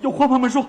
有话慢慢说。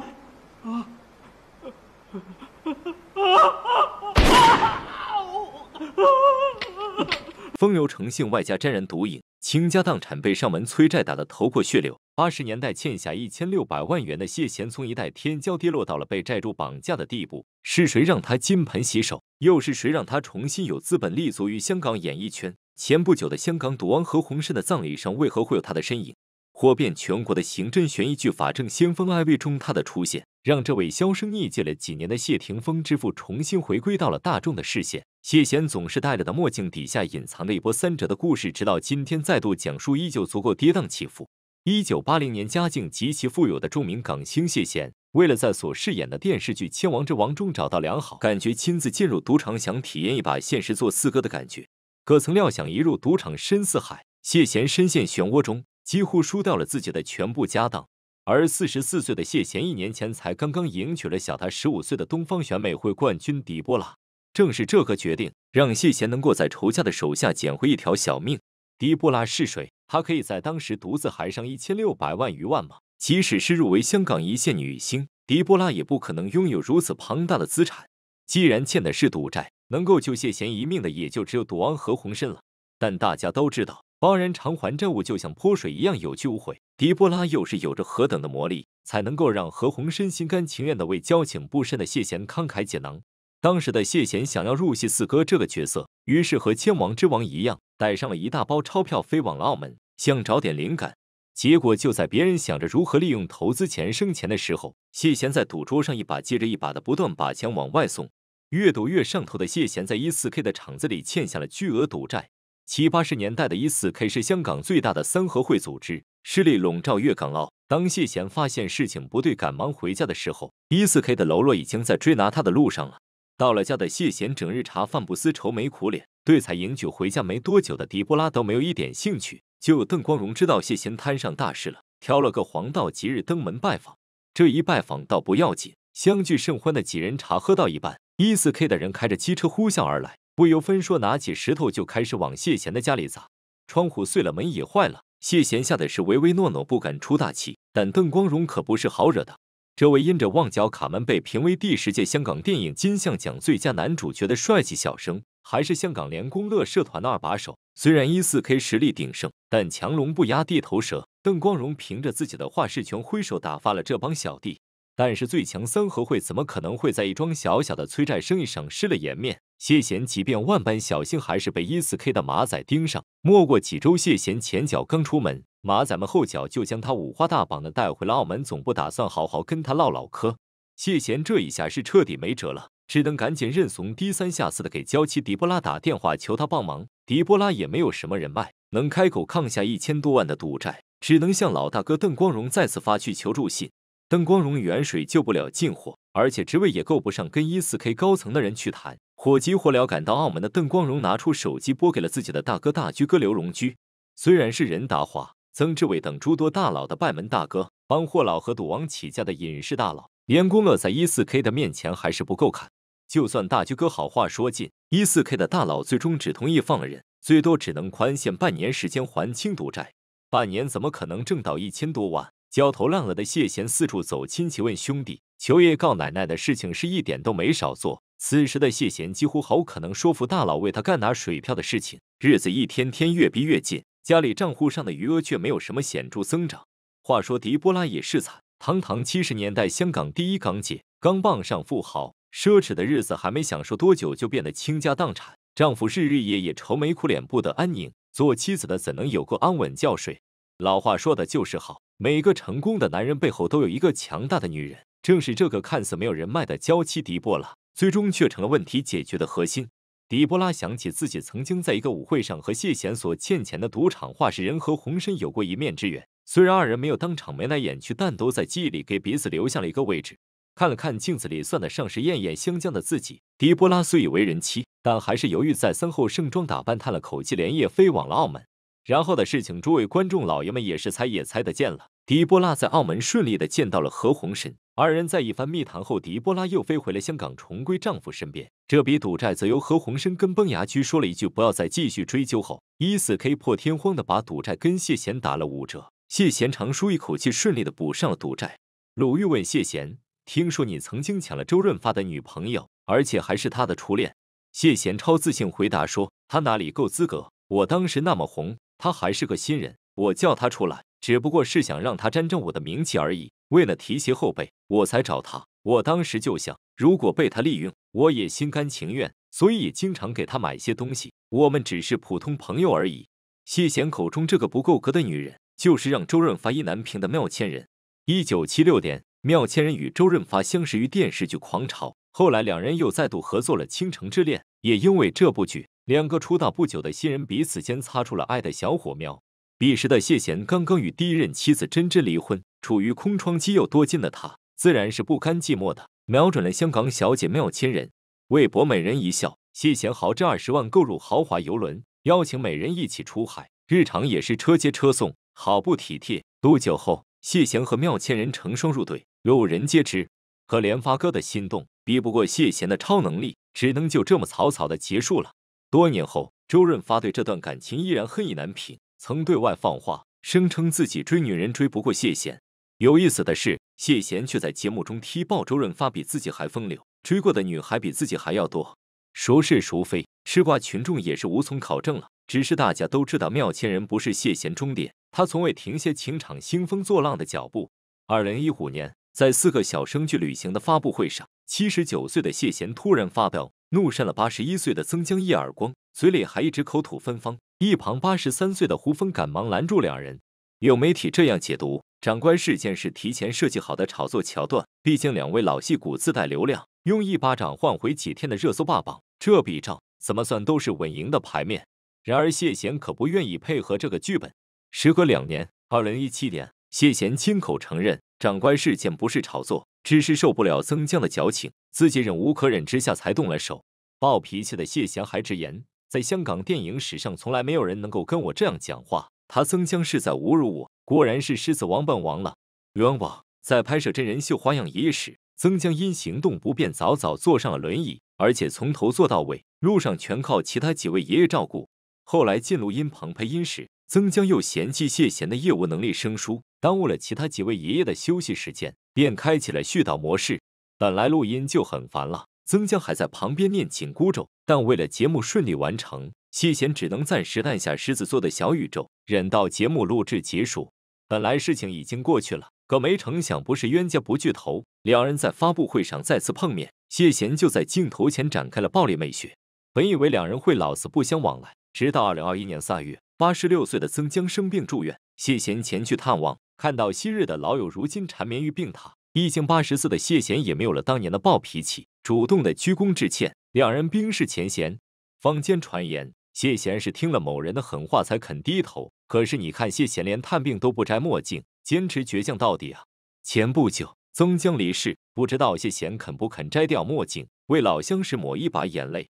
风流成性，外加沾染毒瘾，倾家荡产，被上门催债打得头破血流。八十年代欠下一千六百万元的谢贤，从一代天骄跌落到了被债主绑架的地步。是谁让他金盆洗手？又是谁让他重新有资本立足于香港演艺圈？前不久的香港赌王何鸿燊的葬礼上，为何会有他的身影？火遍全国的刑侦悬疑剧《法证先锋》艾薇中，他的出现让这位销声匿迹了几年的谢霆锋之父重新回归到了大众的视线。谢贤总是戴着的墨镜底下隐藏着一波三折的故事，直到今天再度讲述，依旧足够跌宕起伏。一九八零年，家境极其富有的著名港星谢贤，为了在所饰演的电视剧《千王之王》中找到良好感觉，亲自进入赌场，想体验一把现实做四哥的感觉。可曾料想，一入赌场深似海，谢贤深陷漩涡中。几乎输掉了自己的全部家当，而四十四岁的谢贤一年前才刚刚迎娶了小他十五岁的东方选美会冠军迪波拉。正是这个决定，让谢贤能够在仇家的手下捡回一条小命。迪波拉是谁？她可以在当时独自海上一千六百万余万吗？即使是入围香港一线女星，迪波拉也不可能拥有如此庞大的资产。既然欠的是赌债，能够救谢贤一命的也就只有赌王何鸿燊了。但大家都知道。帮人偿还债务就像泼水一样有去无回。狄波拉又是有着何等的魔力，才能够让何鸿燊心甘情愿的为交情不深的谢贤慷慨解囊？当时的谢贤想要入戏四哥这个角色，于是和千王之王一样，带上了一大包钞票飞往了澳门，想找点灵感。结果就在别人想着如何利用投资钱生钱的时候，谢贤在赌桌上一把接着一把的不断把钱往外送，越赌越上头的谢贤，在一四 K 的场子里欠下了巨额赌债。七八十年代的 14K 是香港最大的三合会组织，势力笼罩粤港澳。当谢贤发现事情不对，赶忙回家的时候，14K 的喽啰已经在追拿他的路上了。到了家的谢贤整日茶饭不思，愁眉苦脸，对才饮酒回家没多久的狄波拉都没有一点兴趣。就邓光荣知道谢贤摊上大事了，挑了个黄道吉日登门拜访。这一拜访倒不要紧，相聚甚欢的几人茶喝到一半，14K 的人开着机车呼啸而来。不由分说，拿起石头就开始往谢贤的家里砸，窗户碎了，门也坏了。谢贤吓得是唯唯诺诺，不敢出大气。但邓光荣可不是好惹的，这位因着《旺角卡门》被评为第十届香港电影金像奖最佳男主角的帅气小生，还是香港联工乐社团的二把手。虽然一四 K 实力鼎盛，但强龙不压地头蛇。邓光荣凭着自己的话事权，挥手打发了这帮小弟。但是最强三合会怎么可能会在一桩小小的催债生意上失了颜面？谢贤即便万般小心，还是被一四 K 的马仔盯上。没过几周，谢贤前脚刚出门，马仔们后脚就将他五花大绑的带回了澳门总部，打算好好跟他唠唠嗑。谢贤这一下是彻底没辙了，只能赶紧认怂，低三下四的给娇妻狄波拉打电话求他帮忙。狄波拉也没有什么人脉，能开口抗下一千多万的赌债，只能向老大哥邓光荣再次发去求助信。邓光荣远水救不了近火，而且职位也够不上跟一四 K 高层的人去谈。火急火燎赶到澳门的邓光荣拿出手机拨给了自己的大哥大驹哥刘荣居。虽然是任达华、曾志伟等诸多大佬的拜门大哥，帮霍老和赌王起家的隐士大佬连公乐在一四 K 的面前还是不够看，就算大驹哥好话说尽，一四 K 的大佬最终只同意放了人，最多只能宽限半年时间还清赌债，半年怎么可能挣到一千多万？焦头烂额的谢贤四处走亲戚问兄弟，求爷告奶奶的事情是一点都没少做。此时的谢贤几乎好可能说服大佬为他干拿水票的事情，日子一天天越逼越近，家里账户上的余额却没有什么显著增长。话说狄波拉也是惨，堂堂七十年代香港第一港姐，刚傍上富豪，奢侈的日子还没享受多久，就变得倾家荡产，丈夫日日夜夜愁眉苦脸不得安宁，做妻子的怎能有个安稳觉睡？老话说的就是好，每个成功的男人背后都有一个强大的女人，正是这个看似没有人脉的娇妻狄波拉。最终却成了问题解决的核心。狄波拉想起自己曾经在一个舞会上和谢贤所欠钱的赌场画事人和洪深有过一面之缘，虽然二人没有当场眉来眼去，但都在记忆里给彼此留下了一个位置。看了看镜子里算得上是艳艳香江的自己，狄波拉虽已为人妻，但还是犹豫再三后盛装打扮，叹了口气，连夜飞往了澳门。然后的事情，诸位观众老爷们也是猜也猜得见了。狄波拉在澳门顺利的见到了何鸿燊，二人在一番密谈后，狄波拉又飞回了香港，重归丈夫身边。这笔赌债则由何鸿燊跟崩牙驹说了一句“不要再继续追究”后，一四 K 破天荒的把赌债跟谢贤打了五折。谢贤长舒一口气，顺利的补上了赌债。鲁豫问谢贤：“听说你曾经抢了周润发的女朋友，而且还是他的初恋。”谢贤超自信回答说：“他哪里够资格？我当时那么红。”他还是个新人，我叫他出来，只不过是想让他沾沾我的名气而已。为了提携后辈，我才找他。我当时就想，如果被他利用，我也心甘情愿，所以也经常给他买些东西。我们只是普通朋友而已。谢贤口中这个不够格的女人，就是让周润发意难平的缪千人。一九七六年，缪千人与周润发相识于电视剧《狂潮》，后来两人又再度合作了《倾城之恋》，也因为这部剧。两个出道不久的新人彼此间擦出了爱的小火苗。彼时的谢贤刚刚与第一任妻子珍珍离婚，处于空窗期又多金的他，自然是不甘寂寞的，瞄准了香港小姐缪千人，为博美人一笑，谢贤豪掷二十万购入豪华游轮，邀请美人一起出海，日常也是车接车送，好不体贴。不久后，谢贤和缪千人成双入对，路人皆知。和连发哥的心动，比不过谢贤的超能力，只能就这么草草的结束了。多年后，周润发对这段感情依然恨意难平，曾对外放话，声称自己追女人追不过谢贤。有意思的是，谢贤却在节目中踢爆周润发比自己还风流，追过的女孩比自己还要多。孰是孰非，吃瓜群众也是无从考证了。只是大家都知道，妙千人不是谢贤终点，他从未停下情场兴风作浪的脚步。二零一五年，在四个小生去旅行的发布会上，七十九岁的谢贤突然发表。怒扇了八十一岁的曾江一耳光，嘴里还一直口吐芬芳。一旁八十三岁的胡峰赶忙拦住两人。有媒体这样解读：“长官事件是提前设计好的炒作桥段，毕竟两位老戏骨自带流量，用一巴掌换回几天的热搜霸榜，这笔账怎么算都是稳赢的牌面。”然而谢贤可不愿意配合这个剧本。时隔两年，二零一七年，谢贤亲口承认：“长官事件不是炒作，只是受不了曾江的矫情。”自己忍无可忍之下才动了手。暴脾气的谢贤还直言，在香港电影史上，从来没有人能够跟我这样讲话。他曾江是在侮辱我，果然是狮子王本王了。冤枉！在拍摄真人秀《花样爷爷》时，曾江因行动不便，早早坐上了轮椅，而且从头坐到尾，路上全靠其他几位爷爷照顾。后来进录音棚配音时，曾江又嫌弃谢贤的业务能力生疏，耽误了其他几位爷爷的休息时间，便开启了絮叨模式。本来录音就很烦了，曾江还在旁边念紧箍咒，但为了节目顺利完成，谢贤只能暂时按下狮子座的小宇宙，忍到节目录制结束。本来事情已经过去了，可没成想不是冤家不聚头，两人在发布会上再次碰面，谢贤就在镜头前展开了暴力美学。本以为两人会老死不相往来，直到二零二一年三月，八十六岁的曾江生病住院，谢贤前去探望，看到昔日的老友如今缠绵于病榻。毕竟八十四的谢贤也没有了当年的暴脾气，主动的鞠躬致歉，两人冰释前嫌。坊间传言谢贤是听了某人的狠话才肯低头，可是你看谢贤连探病都不摘墨镜，坚持倔强到底啊！前不久曾江离世，不知道谢贤肯不肯摘掉墨镜为老相识抹一把眼泪。